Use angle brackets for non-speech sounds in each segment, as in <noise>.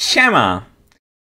Siema!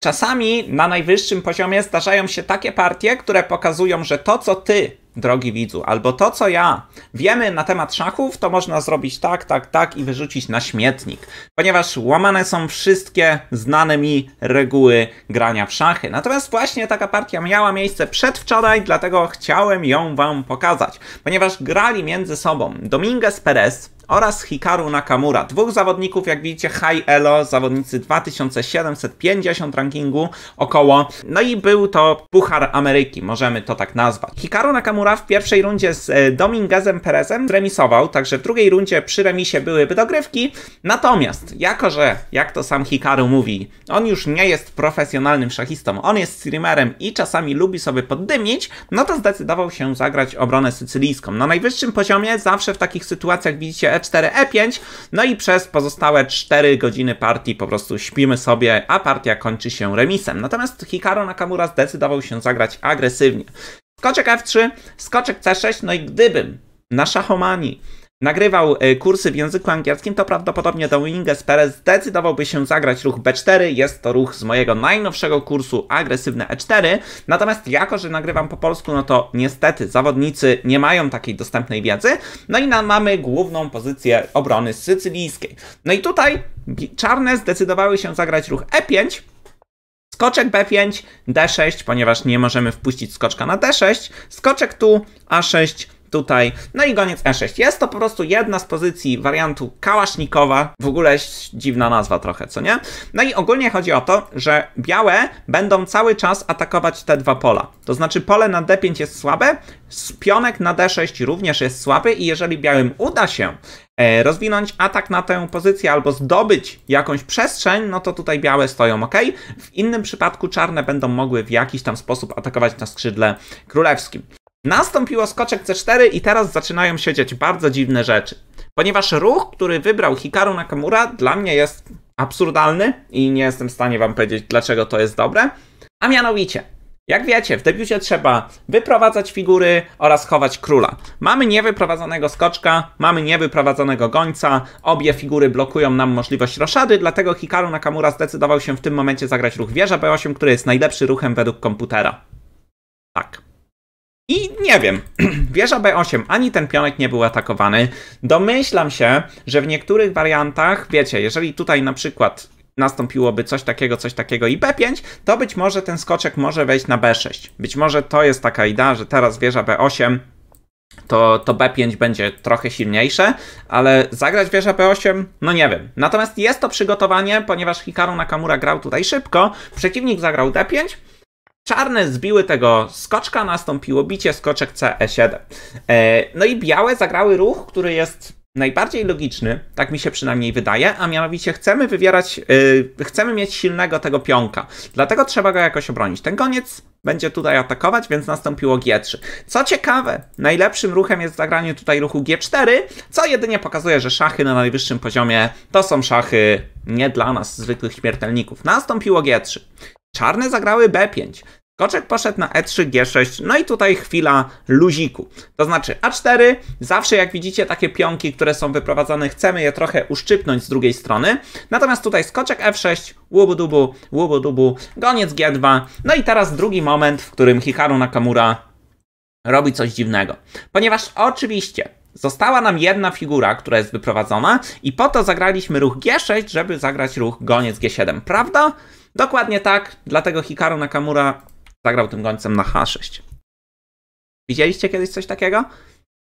Czasami na najwyższym poziomie zdarzają się takie partie, które pokazują, że to, co ty, drogi widzu, albo to, co ja wiemy na temat szachów, to można zrobić tak, tak, tak i wyrzucić na śmietnik, ponieważ łamane są wszystkie znane mi reguły grania w szachy. Natomiast właśnie taka partia miała miejsce przedwczoraj, dlatego chciałem ją wam pokazać, ponieważ grali między sobą Dominguez Perez, oraz Hikaru Nakamura. Dwóch zawodników, jak widzicie, high elo, zawodnicy 2750 rankingu około. No i był to Puchar Ameryki, możemy to tak nazwać. Hikaru Nakamura w pierwszej rundzie z e, Dominguezem Perezem remisował, także w drugiej rundzie przy remisie byłyby dogrywki. Natomiast, jako że, jak to sam Hikaru mówi, on już nie jest profesjonalnym szachistą, on jest streamerem i czasami lubi sobie poddymić, no to zdecydował się zagrać obronę sycylijską. Na najwyższym poziomie zawsze w takich sytuacjach widzicie e 4 E5, no i przez pozostałe 4 godziny partii po prostu śpimy sobie, a partia kończy się remisem. Natomiast Hikaru Nakamura zdecydował się zagrać agresywnie. Skoczek F3, skoczek C6, no i gdybym na szachomanii nagrywał e, kursy w języku angielskim, to prawdopodobnie Dominguez Perez zdecydowałby się zagrać ruch B4. Jest to ruch z mojego najnowszego kursu Agresywne E4. Natomiast jako, że nagrywam po polsku, no to niestety zawodnicy nie mają takiej dostępnej wiedzy. No i mamy główną pozycję obrony sycylijskiej. No i tutaj czarne zdecydowały się zagrać ruch E5, Skoczek B5, D6, ponieważ nie możemy wpuścić skoczka na D6, skoczek tu, A6, tutaj. No i goniec E6. Jest to po prostu jedna z pozycji wariantu kałasznikowa. W ogóle dziwna nazwa trochę, co nie? No i ogólnie chodzi o to, że białe będą cały czas atakować te dwa pola. To znaczy pole na D5 jest słabe, pionek na D6 również jest słaby i jeżeli białym uda się e, rozwinąć atak na tę pozycję albo zdobyć jakąś przestrzeń, no to tutaj białe stoją ok. W innym przypadku czarne będą mogły w jakiś tam sposób atakować na skrzydle królewskim. Nastąpiło skoczek C4 i teraz zaczynają się dziać bardzo dziwne rzeczy. Ponieważ ruch, który wybrał Hikaru Nakamura dla mnie jest absurdalny i nie jestem w stanie wam powiedzieć dlaczego to jest dobre. A mianowicie, jak wiecie, w debiucie trzeba wyprowadzać figury oraz chować króla. Mamy niewyprowadzonego skoczka, mamy niewyprowadzonego gońca, obie figury blokują nam możliwość roszady, dlatego Hikaru Nakamura zdecydował się w tym momencie zagrać ruch wieża B8, który jest najlepszy ruchem według komputera. Tak. I nie wiem, <clears throat> wieża B8, ani ten pionek nie był atakowany. Domyślam się, że w niektórych wariantach, wiecie, jeżeli tutaj na przykład nastąpiłoby coś takiego, coś takiego i B5, to być może ten skoczek może wejść na B6. Być może to jest taka idea, że teraz wieża B8 to, to B5 będzie trochę silniejsze, ale zagrać wieża B8? No nie wiem. Natomiast jest to przygotowanie, ponieważ Hikaru Nakamura grał tutaj szybko, przeciwnik zagrał D5, Czarne zbiły tego skoczka, nastąpiło bicie, skoczek CE7. E, no i białe zagrały ruch, który jest najbardziej logiczny, tak mi się przynajmniej wydaje, a mianowicie chcemy wywierać, y, chcemy mieć silnego tego pionka, dlatego trzeba go jakoś obronić. Ten koniec będzie tutaj atakować, więc nastąpiło G3. Co ciekawe, najlepszym ruchem jest zagranie tutaj ruchu G4, co jedynie pokazuje, że szachy na najwyższym poziomie to są szachy nie dla nas, zwykłych śmiertelników. Nastąpiło G3. Czarne zagrały B5. Koczek poszedł na E3, G6, no i tutaj chwila luziku. To znaczy A4, zawsze jak widzicie takie pionki, które są wyprowadzane, chcemy je trochę uszczypnąć z drugiej strony. Natomiast tutaj skoczek F6, łubu-dubu, łubu-dubu, goniec G2. No i teraz drugi moment, w którym Hikaru Nakamura robi coś dziwnego. Ponieważ oczywiście Została nam jedna figura, która jest wyprowadzona i po to zagraliśmy ruch G6, żeby zagrać ruch goniec G7, prawda? Dokładnie tak, dlatego Hikaru Nakamura zagrał tym gońcem na H6. Widzieliście kiedyś coś takiego?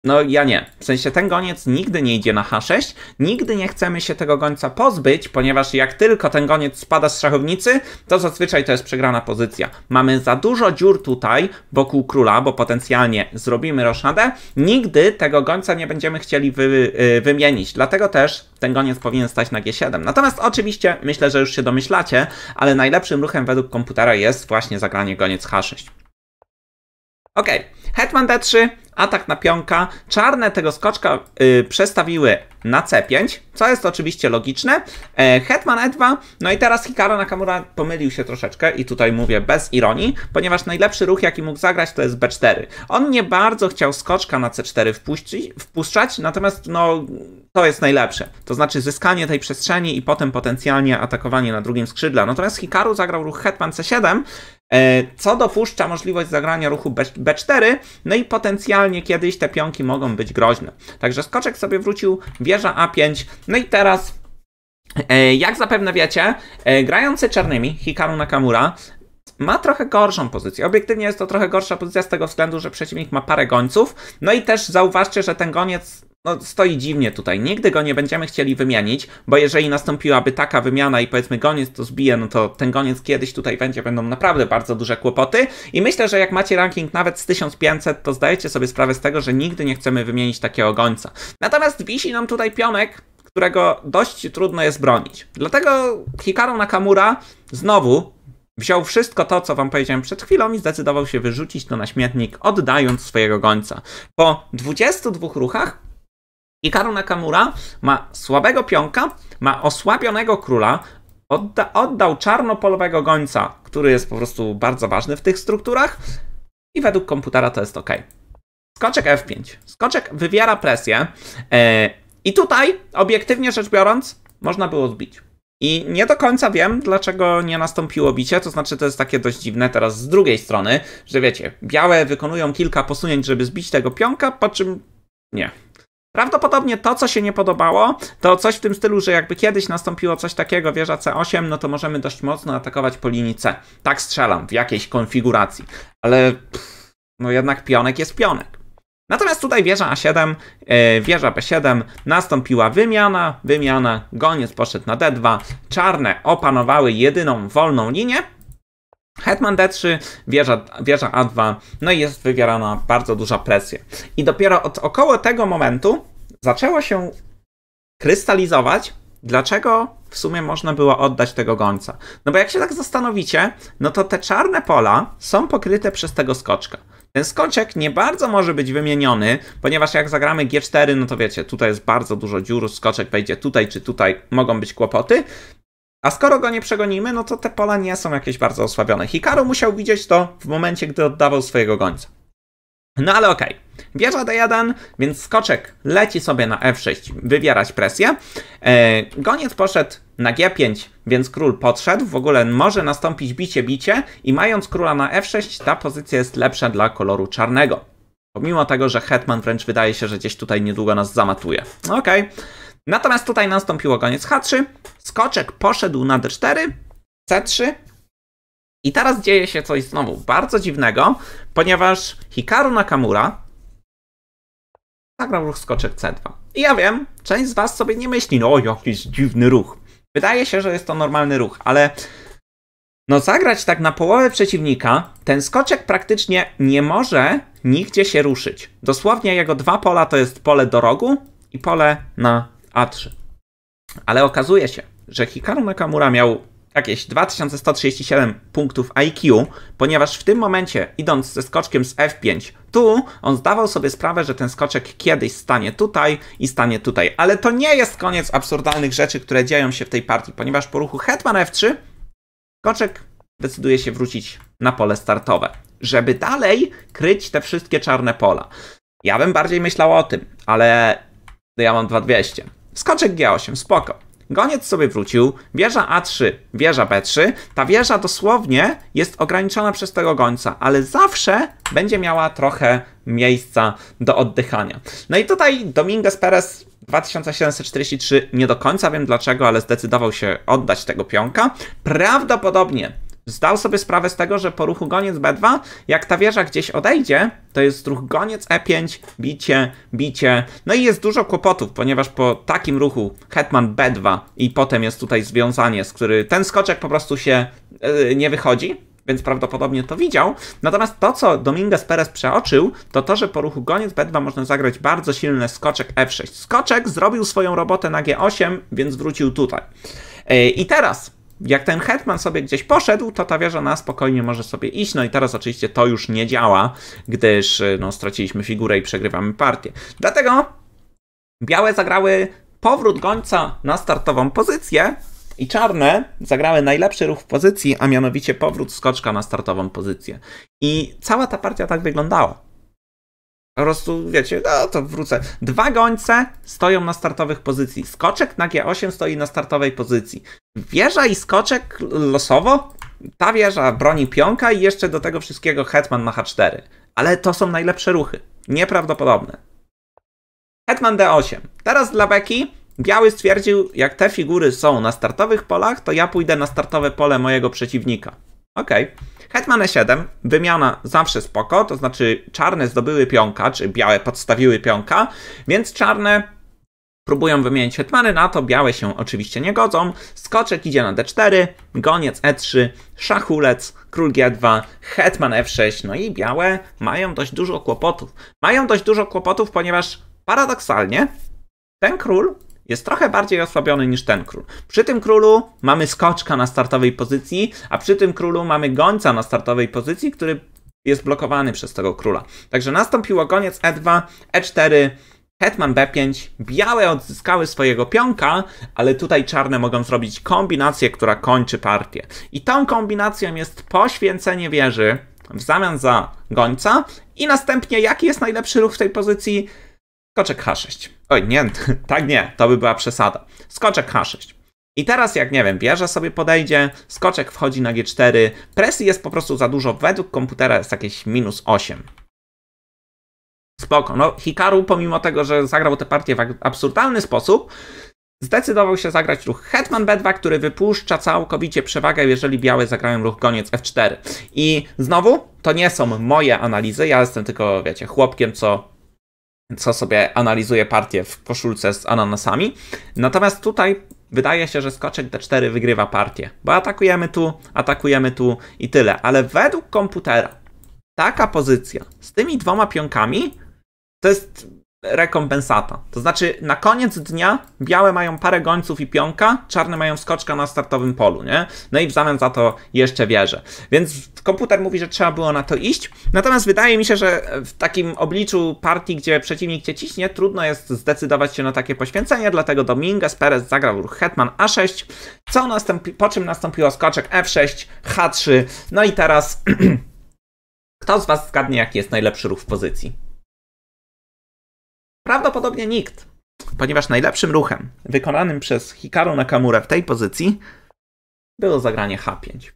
No ja nie. W sensie ten goniec nigdy nie idzie na H6, nigdy nie chcemy się tego gońca pozbyć, ponieważ jak tylko ten goniec spada z szachownicy, to zazwyczaj to jest przegrana pozycja. Mamy za dużo dziur tutaj wokół króla, bo potencjalnie zrobimy roszadę. Nigdy tego gońca nie będziemy chcieli wy, yy, wymienić, dlatego też ten goniec powinien stać na G7. Natomiast oczywiście myślę, że już się domyślacie, ale najlepszym ruchem według komputera jest właśnie zagranie goniec H6. Ok, hetman D3, atak na pionka. Czarne tego skoczka yy, przestawiły na C5, co jest oczywiście logiczne. E, Hetman E2, no i teraz Hikaru Nakamura pomylił się troszeczkę i tutaj mówię bez ironii, ponieważ najlepszy ruch jaki mógł zagrać to jest B4. On nie bardzo chciał skoczka na C4 wpuścić, wpuszczać, natomiast no to jest najlepsze. To znaczy zyskanie tej przestrzeni i potem potencjalnie atakowanie na drugim skrzydle. Natomiast Hikaru zagrał ruch Hetman C7 E, co dopuszcza możliwość zagrania ruchu B4, no i potencjalnie kiedyś te pionki mogą być groźne. Także skoczek sobie wrócił, wieża A5, no i teraz... E, jak zapewne wiecie, e, grający czarnymi Hikaru Nakamura ma trochę gorszą pozycję. Obiektywnie jest to trochę gorsza pozycja z tego względu, że przeciwnik ma parę gońców. No i też zauważcie, że ten goniec no, stoi dziwnie tutaj. Nigdy go nie będziemy chcieli wymienić, bo jeżeli nastąpiłaby taka wymiana i powiedzmy goniec to zbije, no to ten goniec kiedyś tutaj będzie, będą naprawdę bardzo duże kłopoty. I myślę, że jak macie ranking nawet z 1500, to zdajecie sobie sprawę z tego, że nigdy nie chcemy wymienić takiego gońca. Natomiast wisi nam tutaj pionek, którego dość trudno jest bronić. Dlatego Hikaru Nakamura znowu Wziął wszystko to, co wam powiedziałem przed chwilą i zdecydował się wyrzucić to na śmietnik, oddając swojego gońca. Po 22 ruchach Hikaru Nakamura ma słabego pionka, ma osłabionego króla, odda, oddał czarnopolowego gońca, który jest po prostu bardzo ważny w tych strukturach i według komputera to jest ok. Skoczek F5. Skoczek wywiera presję e, i tutaj, obiektywnie rzecz biorąc, można było zbić. I nie do końca wiem, dlaczego nie nastąpiło bicie, to znaczy to jest takie dość dziwne teraz z drugiej strony, że wiecie, białe wykonują kilka posunięć, żeby zbić tego pionka, po czym nie, Prawdopodobnie to, co się nie podobało, to coś w tym stylu, że jakby kiedyś nastąpiło coś takiego, wieża C8, no to możemy dość mocno atakować po linii C. Tak strzelam, w jakiejś konfiguracji. Ale pff, no jednak pionek jest pionek. Natomiast tutaj wieża A7, yy, e, wieża B7, nastąpiła wymiana, wymiana, goniec poszedł na D2, czarne opanowały jedyną wolną linię, Hetman D3, wieża, wieża A2, no i jest wywierana bardzo duża presja. I dopiero od około tego momentu zaczęło się krystalizować, dlaczego w sumie można było oddać tego gońca. No bo jak się tak zastanowicie, no to te czarne pola są pokryte przez tego skoczka. Ten skoczek nie bardzo może być wymieniony, ponieważ jak zagramy G4, no to wiecie, tutaj jest bardzo dużo dziur, skoczek wejdzie tutaj czy tutaj, mogą być kłopoty. A skoro go nie przegonimy, no to te pola nie są jakieś bardzo osłabione. Hikaru musiał widzieć to w momencie, gdy oddawał swojego gońca. No ale okej. Okay. Wieża D1, więc skoczek leci sobie na F6, wywierać presję. Eee, goniec poszedł na G5, więc król podszedł. W ogóle może nastąpić bicie, bicie i mając króla na F6, ta pozycja jest lepsza dla koloru czarnego. Pomimo tego, że Hetman wręcz wydaje się, że gdzieś tutaj niedługo nas zamatuje. Okej. Okay. Natomiast tutaj nastąpiło koniec H3, skoczek poszedł na D4, C3. I teraz dzieje się coś znowu bardzo dziwnego, ponieważ Hikaru Nakamura zagrał ruch skoczek C2. I ja wiem, część z was sobie nie myśli, no jakiś dziwny ruch. Wydaje się, że jest to normalny ruch, ale no zagrać tak na połowę przeciwnika, ten skoczek praktycznie nie może nigdzie się ruszyć. Dosłownie jego dwa pola to jest pole do rogu i pole na a3. Ale okazuje się, że Hikaru Nakamura miał jakieś 2137 punktów IQ, ponieważ w tym momencie, idąc ze skoczkiem z F5, tu on zdawał sobie sprawę, że ten skoczek kiedyś stanie tutaj i stanie tutaj. Ale to nie jest koniec absurdalnych rzeczy, które dzieją się w tej partii, ponieważ po ruchu Hetman F3 skoczek decyduje się wrócić na pole startowe, żeby dalej kryć te wszystkie czarne pola. Ja bym bardziej myślał o tym, ale ja mam 2200. Skoczek G8, spoko. Goniec sobie wrócił, wieża A3, wieża B3. Ta wieża dosłownie jest ograniczona przez tego gońca, ale zawsze będzie miała trochę miejsca do oddychania. No i tutaj Dominguez Perez 2743 nie do końca wiem dlaczego, ale zdecydował się oddać tego pionka. Prawdopodobnie zdał sobie sprawę z tego, że po ruchu goniec B2, jak ta wieża gdzieś odejdzie, to jest ruch goniec E5, bicie, bicie. No i jest dużo kłopotów, ponieważ po takim ruchu hetman B2 i potem jest tutaj związanie, z który ten skoczek po prostu się yy, nie wychodzi, więc prawdopodobnie to widział. Natomiast to, co Dominguez Perez przeoczył, to to, że po ruchu goniec B2 można zagrać bardzo silny skoczek F6. Skoczek zrobił swoją robotę na G8, więc wrócił tutaj. E, I teraz jak ten hetman sobie gdzieś poszedł, to ta wieża na spokojnie może sobie iść. No i teraz oczywiście to już nie działa, gdyż y, no, straciliśmy figurę i przegrywamy partię. Dlatego białe zagrały powrót gońca na startową pozycję i czarne zagrały najlepszy ruch w pozycji, a mianowicie powrót skoczka na startową pozycję. I cała ta partia tak wyglądała. Po prostu, wiecie, no to wrócę. Dwa gońce stoją na startowych pozycji. Skoczek na G8 stoi na startowej pozycji. Wieża i skoczek losowo? Ta wieża broni pionka i jeszcze do tego wszystkiego Hetman na H4. Ale to są najlepsze ruchy. Nieprawdopodobne. Hetman D8. Teraz dla Beki Biały stwierdził, jak te figury są na startowych polach, to ja pójdę na startowe pole mojego przeciwnika. Okej. Okay. Hetman E7, wymiana zawsze spoko, to znaczy czarne zdobyły pionka, czy białe podstawiły pionka, więc czarne próbują wymienić hetmany, na to białe się oczywiście nie godzą. Skoczek idzie na D4, goniec E3, szachulec, król G2, hetman F6, no i białe mają dość dużo kłopotów. Mają dość dużo kłopotów, ponieważ paradoksalnie ten król jest trochę bardziej osłabiony niż ten król. Przy tym królu mamy skoczka na startowej pozycji, a przy tym królu mamy gońca na startowej pozycji, który jest blokowany przez tego króla. Także nastąpiło koniec E2, E4, hetman B5. Białe odzyskały swojego pionka, ale tutaj czarne mogą zrobić kombinację, która kończy partię. I tą kombinacją jest poświęcenie wieży w zamian za gońca i następnie jaki jest najlepszy ruch w tej pozycji? skoczek H6. Oj, nie, <laughs> tak nie, to by była przesada. Skoczek H6. I teraz jak, nie wiem, wieża sobie podejdzie, skoczek wchodzi na G4, presji jest po prostu za dużo, według komputera jest jakieś minus 8. Spoko, no Hikaru pomimo tego, że zagrał tę partię w absurdalny sposób, zdecydował się zagrać ruch Hetman B2, który wypuszcza całkowicie przewagę, jeżeli białe zagrają ruch goniec F4. I znowu, to nie są moje analizy, ja jestem tylko, wiecie, chłopkiem, co co sobie analizuje partię w koszulce z ananasami. Natomiast tutaj wydaje się, że skoczek D4 wygrywa partię, bo atakujemy tu, atakujemy tu i tyle. Ale według komputera taka pozycja z tymi dwoma pionkami to jest rekompensata. To znaczy, na koniec dnia białe mają parę gońców i pionka, czarne mają skoczka na startowym polu, nie? No i w zamian za to jeszcze wierzę. Więc komputer mówi, że trzeba było na to iść. Natomiast wydaje mi się, że w takim obliczu partii, gdzie przeciwnik cię ciśnie, trudno jest zdecydować się na takie poświęcenie, dlatego Dominguez Perez zagrał ruch Hetman A6, co nastąpi, po czym nastąpiło skoczek F6, H3, no i teraz... <clears throat> Kto z Was zgadnie, jaki jest najlepszy ruch w pozycji? Prawdopodobnie nikt, ponieważ najlepszym ruchem wykonanym przez Hikaru Nakamura w tej pozycji było zagranie H5.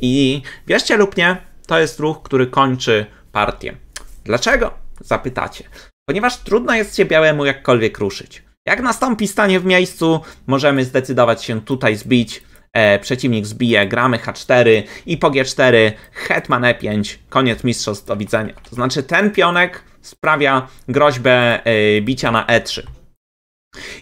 I wierzcie lub nie, to jest ruch, który kończy partię. Dlaczego? Zapytacie. Ponieważ trudno jest się białemu jakkolwiek ruszyć. Jak nastąpi stanie w miejscu, możemy zdecydować się tutaj zbić. E, przeciwnik zbije, gramy H4 i po G4, hetman E5, koniec mistrzostw, do widzenia. To znaczy ten pionek sprawia groźbę e, bicia na E3.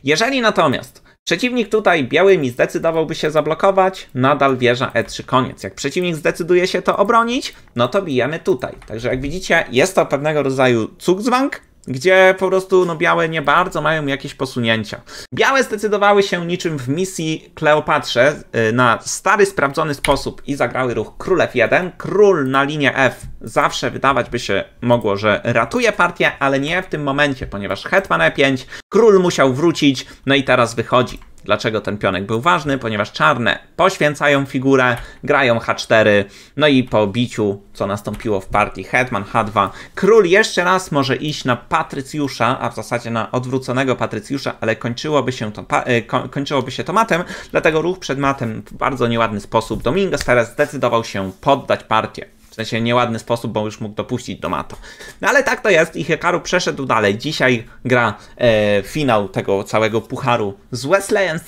Jeżeli natomiast przeciwnik tutaj białymi zdecydowałby się zablokować, nadal wieża E3 koniec. Jak przeciwnik zdecyduje się to obronić, no to bijemy tutaj. Także jak widzicie, jest to pewnego rodzaju cugzwank, gdzie po prostu no, białe nie bardzo mają jakieś posunięcia. Białe zdecydowały się niczym w misji Kleopatrze y, na stary, sprawdzony sposób i zagrały ruch król F1. Król na linię F zawsze wydawać by się mogło, że ratuje partię, ale nie w tym momencie, ponieważ hetman E5, król musiał wrócić, no i teraz wychodzi Dlaczego ten pionek był ważny? Ponieważ czarne poświęcają figurę, grają H4, no i po biciu, co nastąpiło w partii Hetman H2, król jeszcze raz może iść na patrycjusza, a w zasadzie na odwróconego patrycjusza, ale kończyłoby się to, y, ko kończyłoby się to matem, dlatego ruch przed matem w bardzo nieładny sposób Domingo Perez zdecydował się poddać partię. W sensie nieładny sposób, bo już mógł dopuścić do mata. No ale tak to jest i Hekaru przeszedł dalej. Dzisiaj gra e, finał tego całego pucharu z Wesleyem,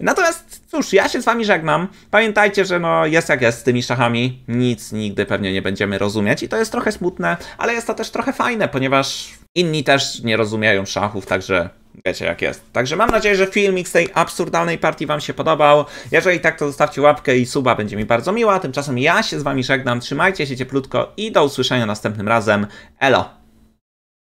Natomiast Cóż, ja się z wami żegnam. Pamiętajcie, że no jest jak jest z tymi szachami. Nic nigdy pewnie nie będziemy rozumieć i to jest trochę smutne, ale jest to też trochę fajne, ponieważ inni też nie rozumieją szachów, także wiecie jak jest. Także mam nadzieję, że filmik z tej absurdalnej partii wam się podobał. Jeżeli tak, to zostawcie łapkę i suba, będzie mi bardzo miła. Tymczasem ja się z wami żegnam. Trzymajcie się cieplutko i do usłyszenia następnym razem. Elo!